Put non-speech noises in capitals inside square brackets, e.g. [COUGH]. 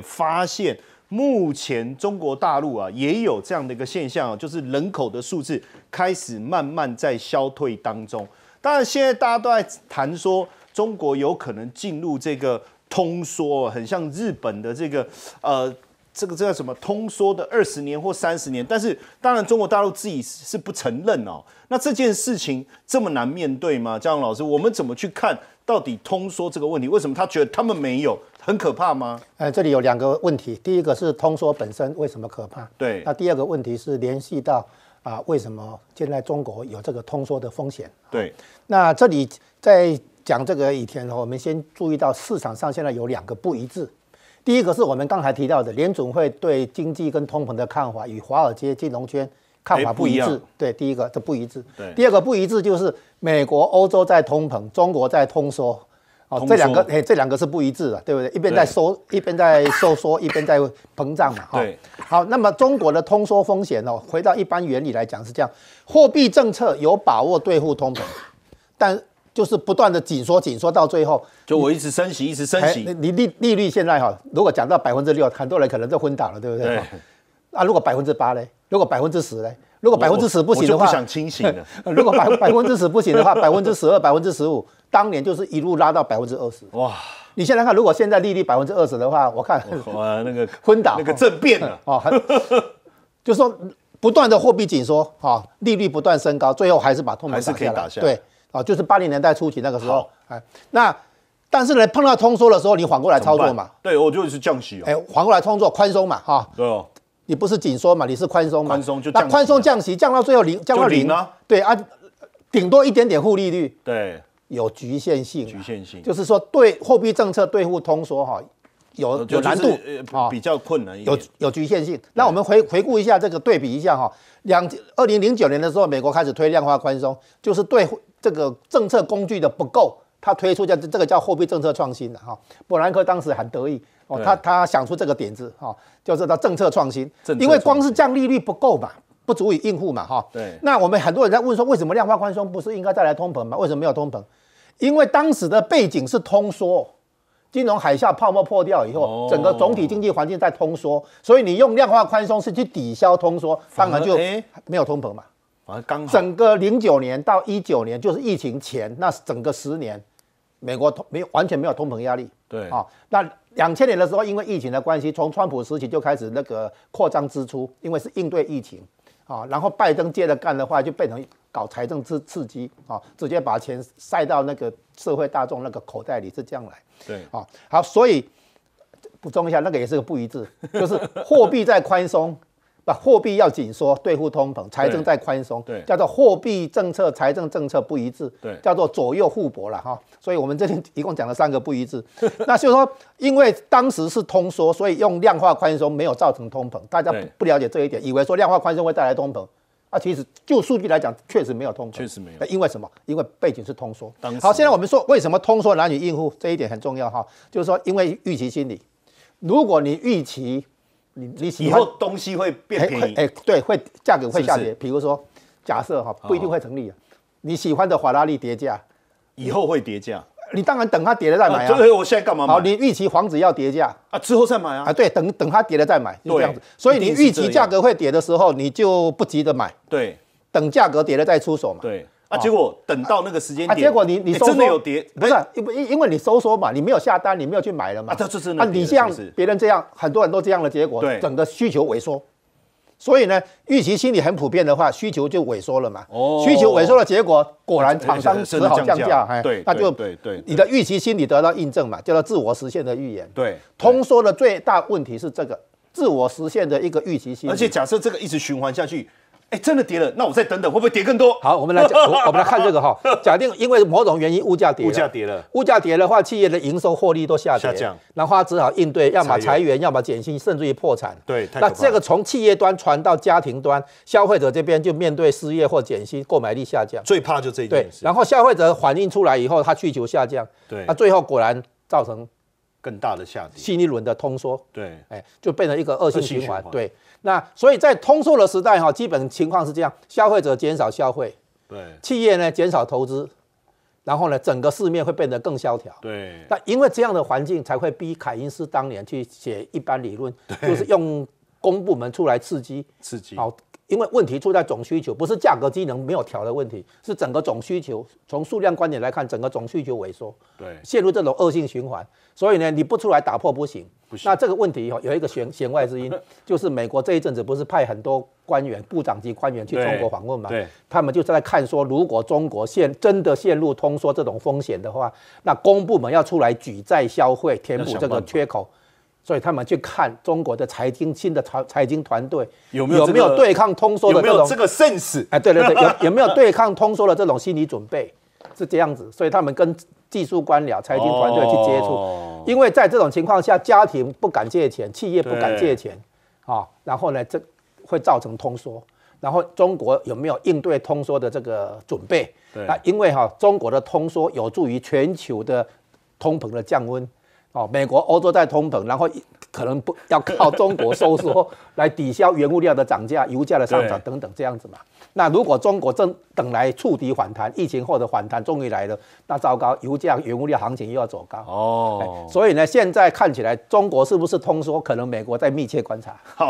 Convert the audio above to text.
发现目前中国大陆啊也有这样的一个现象啊，就是人口的数字开始慢慢在消退当中。当然，现在大家都在谈说中国有可能进入这个通缩，很像日本的这个呃，这个这叫什么通缩的二十年或三十年。但是，当然中国大陆自己是不承认哦。那这件事情这么难面对吗？江老师，我们怎么去看？到底通缩这个问题，为什么他觉得他们没有很可怕吗？呃，这里有两个问题，第一个是通缩本身为什么可怕？对，那第二个问题是联系到啊，为什么现在中国有这个通缩的风险？对，那这里在讲这个以前呢，我们先注意到市场上现在有两个不一致，第一个是我们刚才提到的联总会对经济跟通膨的看法与华尔街金融圈。看法不一致，对，第一个这不一致，对，第二个不一致就是美国、欧洲在通膨，中国在通缩，哦，这两个，哎，这两个是不一致的，对不对？一边在收，一边在收缩，[LAUGHS] 一边在膨胀嘛，哈。好，那么中国的通缩风险呢？回到一般原理来讲是这样，货币政策有把握对付通膨，但就是不断的紧缩，紧缩到最后就我一直升息，一直升息，你利利率现在哈，如果讲到百分之六，很多人可能都昏倒了，对不对？啊，如果百分之八呢？如果百分之十呢？如果百分之十不行的话，我不想清醒了。[LAUGHS] 如果百百分之十不行的话，百分之十二、百分之十五，当年就是一路拉到百分之二十。哇！你现在看，如果现在利率百分之二十的话，我看那个 [LAUGHS] 昏倒，那个政变了啊，[LAUGHS] 就说不断的货币紧缩，哈，利率不断升高，最后还是把通还是可以打下对啊，就是八零年代初期那个时候哎，那但是呢，碰到通缩的时候，你反过来操作嘛？对，我就是降息哎，反过来操作宽松嘛，哈，对哦。你不是紧缩嘛？你是宽松嘛？宽松就那宽松降息降到最后零，降到零呢？对啊，顶多一点点负利率。对，有局限性。局限性就是说，对货币政策对付通缩哈，有有难度啊，比较困难。有有局限性。那我们回回顾一下这个对比一下哈，两二零零九年的时候，美国开始推量化宽松，就是对这个政策工具的不够，它推出叫这个叫货币政策创新的哈，伯南克当时很得意。哦，他他想出这个点子哈，就是他政策创新，因为光是降利率不够嘛，不足以应付嘛哈。对。那我们很多人在问说，为什么量化宽松不是应该再来通膨吗？为什么没有通膨？因为当时的背景是通缩，金融海啸泡沫破掉以后，整个总体经济环境在通缩，所以你用量化宽松是去抵消通缩，当然就没有通膨嘛。刚好。整个零九年到一九年就是疫情前，那整个十年。美国通没有完全没有通膨压力，对啊，那两千年的时候，因为疫情的关系，从川普时期就开始那个扩张支出，因为是应对疫情啊，然后拜登接着干的话，就变成搞财政刺刺激啊，直接把钱塞到那个社会大众那个口袋里，是这样来，对啊，好，所以补充一下，那个也是个不一致，就是货币在宽松。把货币要紧缩对付通膨，财政在宽松，叫做货币政策、财政政策不一致，叫做左右互搏了哈。所以我们这边一共讲了三个不一致。那就是说，因为当时是通缩，所以用量化宽松没有造成通膨，大家不不了解这一点，以为说量化宽松会带来通膨，啊，其实就数据来讲确实没有通膨，确实没有。因为什么？因为背景是通缩。好，现在我们说为什么通缩难以应付，这一点很重要哈。就是说，因为预期心理，如果你预期。你你以后东西会变便宜，哎，对，会价格会下跌。比如说，假设哈，不一定会成立。你喜欢的法拉利跌价，以后会跌价，你当然等它跌了再买啊。对，我现在干嘛？好，你预期房子要跌价啊，之后再买啊。啊，对，等等它跌了再买，就这样子。所以你预期价格会跌的时候，你就不急着买，对，等价格跌了再出手嘛。对。啊！结果等到那个时间跌，结果你你收缩，真的有跌，不是因因因为你收缩嘛，你没有下单，你没有去买了嘛。啊，这啊，你这样别人这样，很多很多这样的结果，对整个需求萎缩。所以呢，预期心理很普遍的话，需求就萎缩了嘛。哦，需求萎缩的结果，果然厂商只好降价，哎，对，那就对对，你的预期心理得到印证嘛，叫做自我实现的预言。对，通缩的最大问题是这个自我实现的一个预期心理。而且假设这个一直循环下去。哎，真的跌了，那我再等等，会不会跌更多？好，我们来，讲，[LAUGHS] 我们来看这个哈。假定因为某种原因，物价跌了，物价跌了，物价跌了的话，企业的营收、获利都下跌，后他只好应对，要么裁员，要么减薪，甚至于破产。对，那这个从企业端传到家庭端，消费者这边就面对失业或减薪，购买力下降。最怕就这件事。对，然后消费者反映出来以后，他需求下降。对，那最后果然造成。更大的下跌，新一轮的通缩，对，哎，就变成一个恶性循环，对。那所以在通缩的时代哈，基本情况是这样：消费者减少消费，对，企业呢减少投资，然后呢整个市面会变得更萧条，对。那因为这样的环境才会逼凯因斯当年去写《一般理论》，就是用。公部门出来刺激，刺激，好，因为问题出在总需求，不是价格机能没有调的问题，是整个总需求从数量观点来看，整个总需求萎缩，对，陷入这种恶性循环，所以呢，你不出来打破不行。不行。那这个问题哈，有一个弦弦外之音，[LAUGHS] 就是美国这一阵子不是派很多官员、部长级官员去中国访问嘛？对。他们就在看说，如果中国陷真的陷入通缩这种风险的话，那公部门要出来举债消费，填补这个缺口。所以他们去看中国的财经新的财财经团队有没有有没有对抗通缩的这种这个盛世哎对对对有有没有对抗通缩的这种心理准备是这样子，所以他们跟技术官僚财经团队去接触，因为在这种情况下，家庭不敢借钱，企业不敢借钱啊，然后呢这会造成通缩，然后中国有没有应对通缩的这个准备？对啊，因为哈中国的通缩有助于全球的通膨的降温。哦，美国、欧洲在通膨，然后可能不要靠中国收缩 [LAUGHS] 来抵消原物料的涨价、油价的上涨等等这样子嘛。那如果中国正等来触底反弹，疫情后的反弹终于来了，那糟糕，油价、原物料行情又要走高。哦，所以呢，现在看起来中国是不是通缩？可能美国在密切观察。好。